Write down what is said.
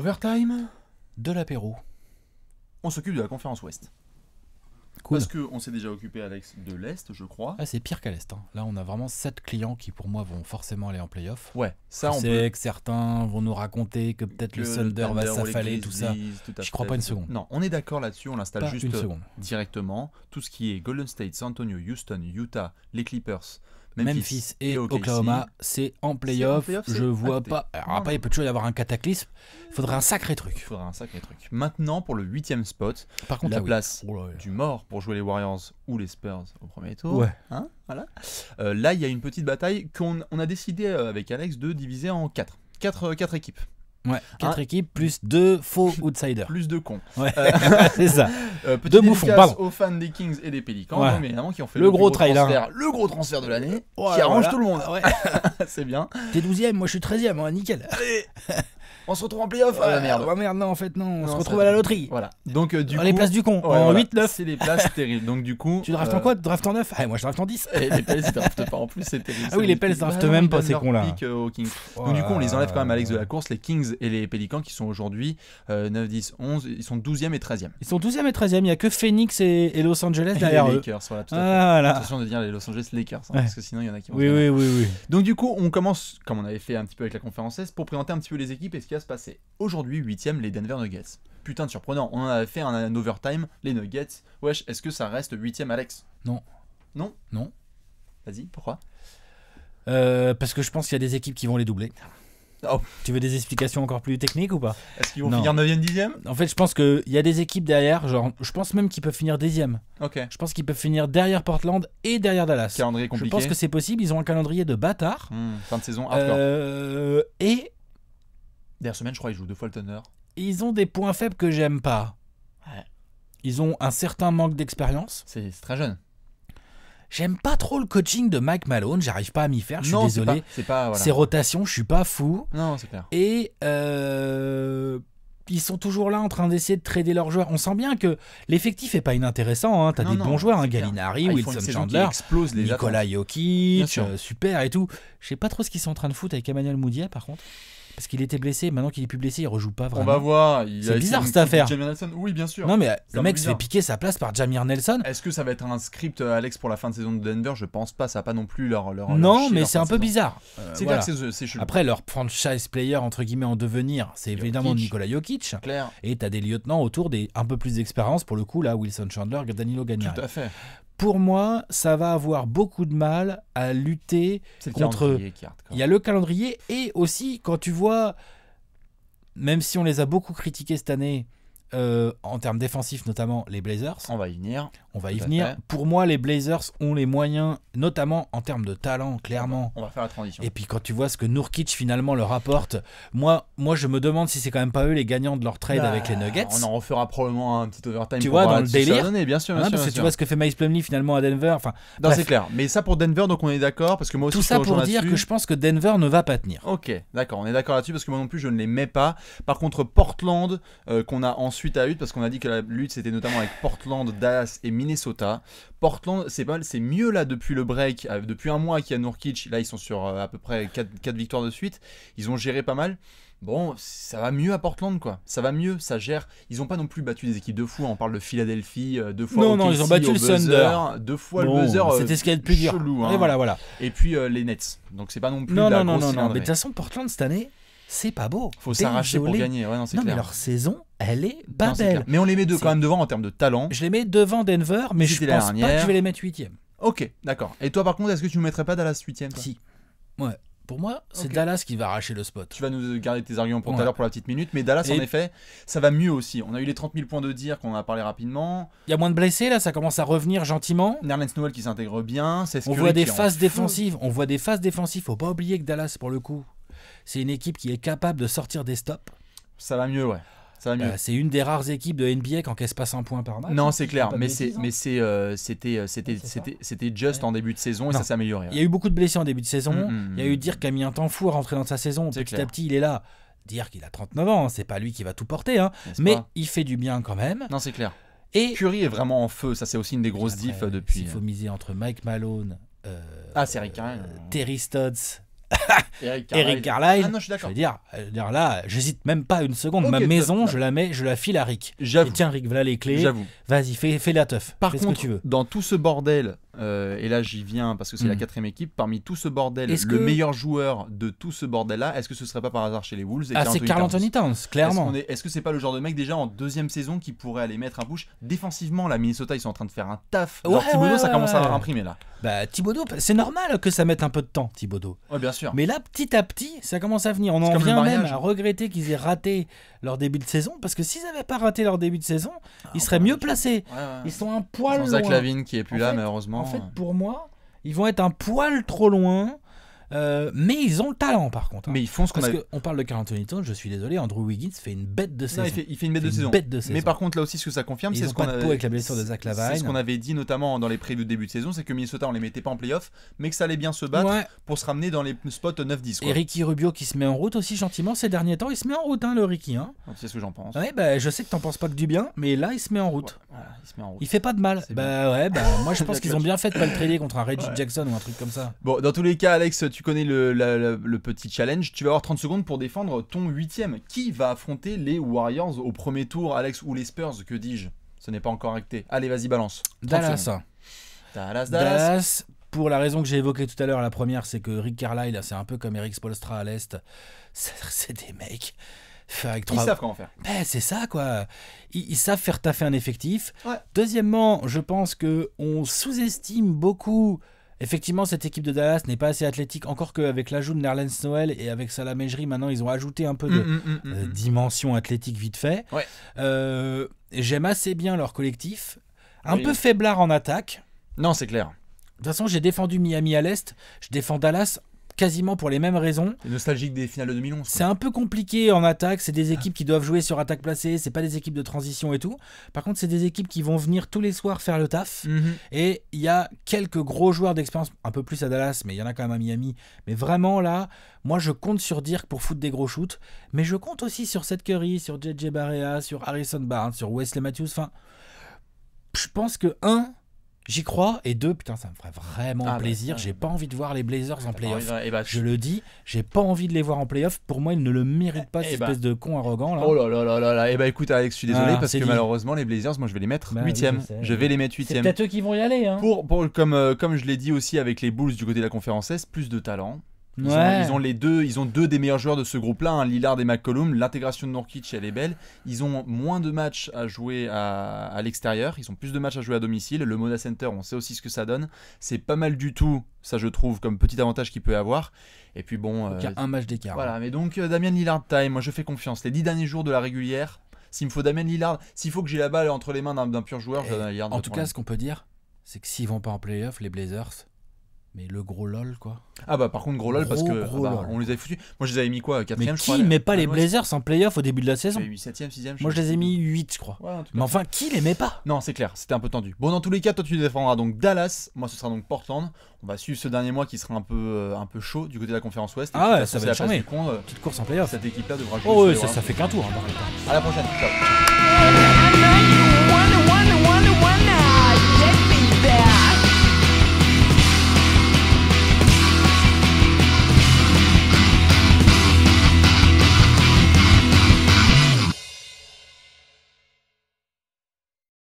Overtime de l'apéro. On s'occupe de la conférence Ouest. Parce Parce qu'on s'est déjà occupé, Alex, de l'Est, je crois. Ah, c'est pire qu'à l'Est. Hein. Là, on a vraiment sept clients qui, pour moi, vont forcément aller en playoff. Ouais, ça, on sait que certains vont nous raconter que peut-être le Thunder va s'affaler, tout ça. je crois pas une seconde. Non, on est d'accord là-dessus, on l'installe juste une euh, seconde. directement. Tout ce qui est Golden State, San Antonio, Houston, Utah, les Clippers, Memphis, et, Oklahoma, c'est en playoff. je vois pas. Alors après, il peut toujours y avoir un cataclysme. Il faudrait un sacré truc. un sacré truc. Maintenant, pour le huitième spot, par contre, la place oh, du mort pour jouer les Warriors ou les Spurs au premier tour. Ouais. Hein, voilà. Euh, là, il y a une petite bataille qu'on a décidé euh, avec Alex de diviser en 4 Quatre, quatre euh, équipes. Ouais, quatre équipes plus deux faux outsiders. Plus deux cons. Ouais. Euh, c'est ça. Euh, deux aux fans des Kings et des Pelicans, mais évidemment, qui ont fait le, gros, trailer. Transfert, le gros transfert de l'année, qui arrange tout le monde. Ah c'est bien. T'es 12 moi je suis 13ème, hein, nickel. Allez on se retrouve en playoff. Oh, ah merde. Ah, merde, non, en fait, non, on se retrouve à la loterie. Voilà. Donc, euh, du coup, les places du con, en 8-9. C'est les places terribles. Donc, du coup. Tu draftes en euh, quoi Tu draftes en 9 ah, Moi, je drafte en 10. Et eh, les Pels draftent pas en plus, c'est terrible. Ah oui, les Pels draftent même pas ces cons-là. Euh, Donc, du coup, on les enlève quand même, à Alex, de la course. Les Kings et les Pelicans qui sont aujourd'hui 9, 10, 11. Ils sont 12e et 13e. Ils sont 12e et 13e. Il n'y a que Phoenix et Los Angeles derrière eux. Lakers, ah, voilà, Attention de dire les Los Angeles Lakers, hein, parce que sinon il y en a qui vont. Oui, oui, oui, Donc du coup, on commence, comme on avait fait un petit peu avec la conférence S, pour présenter un petit peu les équipes et passer. Aujourd'hui, 8 les Denver Nuggets. Putain de surprenant, on a fait un, overtime, les Nuggets. Wesh, est-ce que ça reste 8 Alex Non. Non Non. Vas-y, pourquoi euh, Parce que je pense qu'il y a des équipes qui vont les doubler. Oh. Tu veux des explications encore plus techniques ou pas Est-ce qu'ils vont finir 9ème, 10 En fait, je pense qu'il y a des équipes derrière. Genre, je pense même qu'ils peuvent finir 10 Ok. Je pense qu'ils peuvent finir derrière Portland et derrière Dallas. Je pense que c'est possible. Ils ont un calendrier de bâtard. Hmm, fin de saison hardcore. Euh, et Dernière semaine, je crois, ils jouent deux fois le Thunder. Ils ont des points faibles que j'aime pas. Ouais. Ils ont un certain manque d'expérience. C'est très jeune. J'aime pas trop le coaching de Mike Malone, j'arrive pas à m'y faire, je suis désolé. C'est voilà. Ces rotations, je suis pas fou. Non, c'est clair. Et euh, ils sont toujours là en train d'essayer de trader leurs joueurs. On sent bien que l'effectif est pas inintéressant. Hein. T'as des bons joueurs, hein. Gallinari, ah, Wilson Chandler, les Nicolas Jokic, euh, super et tout. Je sais pas trop ce qu'ils sont en train de foutre avec Emmanuel Moudier par contre. Parce qu'il était blessé, maintenant qu'il est plus blessé, il rejoue pas vraiment. On va voir. C'est bizarre cette affaire. Jamir Nelson, oui, bien sûr. Non, mais le mec se fait piquer sa place par Jamir Nelson. Est-ce que ça va être un script, euh, Alex, pour la fin de saison de Denver Je pense pas, ça n'a pas non plus leur. leur non, mais c'est un peu bizarre. Euh, que c'est voilà. Après, leur franchise player, entre guillemets, en devenir, c'est évidemment Nikola Jokic. Claire. Et tu des lieutenants autour des un peu plus d'expérience, pour le coup, là, Wilson Chandler, Danilo Gagnard. Tout à fait pour moi, ça va avoir beaucoup de mal à lutter contre. Il y a le calendrier et aussi quand tu vois, même si on les a beaucoup critiqués cette année, euh, en termes défensifs, notamment les Blazers. On va y venir. On va y venir. Pour moi, les Blazers ont les moyens, notamment en termes de talent, clairement. On va, faire la transition. Et puis quand tu vois ce que Nurkic finalement leur apporte, moi, moi je me demande si c'est quand même pas eux les gagnants de leur trade avec les bah, Nuggets. On en refera probablement un petit overtime. Tu pour vois, dans le délire. bien sûr, bien hein, sûr, parce que tu vois ce que fait Miles Plumlee finalement à Denver. Enfin, non, c'est clair. Mais ça pour Denver, donc on est d'accord. parce que moi aussi, Tout ça pour dire que je pense que Denver ne va pas tenir. Ok, d'accord. On est d'accord là-dessus parce que moi non plus, je ne les mets pas. Par contre, Portland, euh, qu'on a ensuite suite à parce qu'on a dit que la lutte c'était notamment avec Portland, Dallas et Minnesota. Portland, c'est pas c'est mieux là depuis le break, euh, depuis un mois qu'il y a Nurkic. Là, ils sont sur euh, à peu près 4, victoires de suite. Ils ont géré pas mal bon, ça va mieux à Portland, quoi. Ça va mieux, ça gère. Ils n'ont pas non plus battu des équipes de fou. On parle de Philadelphie, euh, deux fois. Non, non, ils ont battu le buzzer, Thunder. Deux fois le buzzer. C'était ce qu'il y a de plus dur. Hein. Et voilà, voilà. Et puis les Nets. Donc c'est pas non plus. Non, la non, non, non, non. Mais de toute façon, Portland cette année, c'est pas beau. Faut s'arracher pour gagner. non, mais leur saison, elle est pas belle. mais on les met deux quand même devant en termes de talent. Je les mets devant Denver, mais je pense pas que je vais les mettre 8 huitième. Ok, d'accord. Et toi, par contre, est-ce que tu ne mettrais pas Dallas 8 huitième Si. Ouais. Pour moi, c'est Dallas qui va arracher le spot. Tu vas nous garder tes arguments pour pour la petite minute, mais Dallas, en effet, ça va mieux aussi. On a eu les 30 000 points de dire qu'on a parlé rapidement. Il y a moins de blessés là, ça commence à revenir gentiment. Nerlens Noel qui s'intègre bien. On voit des phases défensives. On voit des phases défensives. Faut pas oublier que Dallas, pour le coup, c'est une équipe qui est capable de sortir des stops. Ça va mieux, ouais. Euh, c'est une des rares équipes de NBA quand qui se passe un point par match. Non, c'est clair, mais c'est hein. euh, euh, c'était c'était juste en début de saison et ça amélioré. Il y a eu beaucoup de blessés en début de saison. Mm, il y mm, a eu mm, dire qu'il a mis un temps fou à rentrer dans sa saison. Petit à petit, il est là. Dire qu'il a 39 ans, c'est pas lui qui va tout porter, hein. mais il fait du bien quand même. Non, c'est clair. Et Curry est vraiment en feu. Ça, c'est aussi une des grosses diffs depuis. Il faut miser entre Mike Malone, ah, Terry Stotts Eric Carlyle. Ah non, je suis d'accord. Je veux dire, euh, là, j'hésite même pas une seconde. Ma maison, je la mets, je la file à Rick. J'avoue. tiens, Rick, voilà les clés. J'avoue. Vas-y, fais, la teuf. Par contre, tu veux. dans tout ce bordel, euh, et là, j'y viens parce que c'est la hmm. quatrième équipe. Parmi tout ce bordel, ce le meilleur joueur de tout ce bordel-là, est-ce que ce serait pas par hasard chez les Wolves et Ah, c'est Carl Anthony Towns, clairement. Est-ce, est... ce que c'est pas le genre de mec déjà en deuxième saison qui pourrait aller mettre un bouche défensivement La Minnesota, ils sont en train de faire un taf. Ouais, Alors, ça commence à imprimer là. Bah, Thibodeau, c'est normal que ça mette un peu de temps, Thibodeau. Ouais, bien sûr. Mais là, petit à petit, ça commence à venir. On en vient même à regretter qu'ils aient raté leur début de saison parce que s'ils avaient pas raté leur début de saison, ah, ils seraient mieux placés. Ils sont un poil. Sans Zach Lavine qui est plus là, mais malheureusement. En fait, pour moi, ils vont être un poil trop loin. Euh, mais ils ont le talent par contre. Hein. Mais ils font ce qu'on parle de Carl Anthony je suis désolé, Andrew Wiggins fait une bête de saison. il, fait, une, bête, de saison. Mais par contre, là aussi, ce que ça confirme, c'est ce qu'on avait... ce qu'on avait dit notamment dans les prévus de début de saison, c'est que Minnesota, on les mettait pas en playoff, mais que ça allait bien se battre pour se ramener dans les spots 9-10. Et Ricky Rubio qui se met en route aussi gentiment ces derniers temps, il se met en route, hein, le Ricky. Hein. C'est ce que j'en pense. Bah, je sais que tu n'en penses pas que du bien, mais là, il se met en route il fait pas de mal. Bah ouais, bah, moi je pense qu'ils ont bien fait de pas le trader contre un Reggie Jackson ou un truc comme ça. Bon, dans tous les cas, Alex, tu connais le, petit challenge. Tu vas avoir 30 secondes pour défendre ton huitième. Qui va affronter les Warriors au premier tour, Alex, ou les Spurs, que dis-je Ce n'est pas encore acté. Allez, vas-y, balance. Dallas. Dallas. Dallas, Pour la raison que j'ai évoquée tout à l'heure, la première, c'est que Rick Carlyle c'est un peu comme Eric Spolstra à l'Est. C'est des mecs ils savent comment faire. Ben, c'est ça, quoi. Ils, savent faire taffer un effectif. Deuxièmement, je pense que on sous-estime beaucoup. Effectivement, cette équipe de Dallas n'est pas assez athlétique, encore qu'avec l'ajout de Nerlens Noël et avec Salamégerie, maintenant, ils ont ajouté un peu de mm, mm, mm, euh, dimension athlétique vite fait. Euh, j'aime assez bien leur collectif. Un peu faiblard en attaque. Non, c'est clair. De toute façon, j'ai défendu Miami à l'Est, je défends Dallas quasiment pour les mêmes raisons. Nostalgique des finales de 2011. C'est un peu compliqué en attaque. C'est des ah. équipes qui doivent jouer sur attaque placée. C'est pas des équipes de transition et tout. Par contre, c'est des équipes qui vont venir tous les soirs faire le taf. Mhm. Et il y a quelques gros joueurs d'expérience, un peu plus à Dallas, mais il y en a quand même à Miami. Mais vraiment là, moi je compte sur Dirk pour foutre des gros shoots. Mais je compte aussi sur Seth Curry, sur JJ Barrea, sur Harrison Barnes, sur Wesley Matthews. Enfin, je pense que un J'y crois. Et deux, putain, ça me ferait vraiment ah, bah, plaisir. j'ai pas envie de voir les Blazers en playoff. Bah, je le dis, j'ai pas envie de les voir en playoff. Pour moi, ils ne le méritent pas, eh, cette eh bah. espèce de con arrogant. Là. Oh là là là là là. Et eh bah écoute, Alex, je suis désolé parce que malheureusement, les Blazers, moi je vais les mettre 8 je, vais les mettre 8 C'est peut-être eux qui vont y aller. Hein. Pour, comme, euh, comme je l'ai dit aussi avec les Bulls du côté de la conférence S, plus de talent. Ils, ont, les deux, ils ont deux des meilleurs joueurs de ce groupe-là, hein, Lillard et McCollum. L'intégration de Norquitch elle est belle. Ils ont moins de matchs à jouer à, l'extérieur. Ils ont plus de matchs à jouer à domicile. Le Moda Center, on sait aussi ce que ça donne. C'est pas mal du tout, ça je trouve, comme petit avantage qu'il peut avoir. Et puis bon. Il y a euh, un match d'écart. Voilà, hein. mais donc euh, Damien Lillard time. Moi, je fais confiance. Les dix derniers jours de la régulière, s'il me faut Damien Lillard, s'il faut que j'ai la balle entre les mains d'un pur joueur, Lillard. En tout cas, ce qu'on peut dire, c'est que s'ils vont pas en playoff, les Blazers, mais le gros lol, quoi. Ah bah par contre, gros lol, parce que ah bah, on les avait foutus. Moi, je les avais mis quoi 4 Mais je qui met pas les Blazers en playoff au début de la bah, saison 7 e 6 Moi, je les ai mis 8, je crois. Mais enfin, qui les met pas Non, c'est clair, c'était un peu tendu. Bon, dans tous les cas, toi, tu défendras donc Dallas. Moi, ce sera donc Portland. On va suivre ce dernier mois qui sera un peu, euh, un peu chaud du côté de la conférence Ouest. Ah ouais, ça va être charmé. Petite course en playoff. Cette équipe-là devra oh jouer. Oh ouais, ça, fait qu'un tour. Hein, A à la prochaine.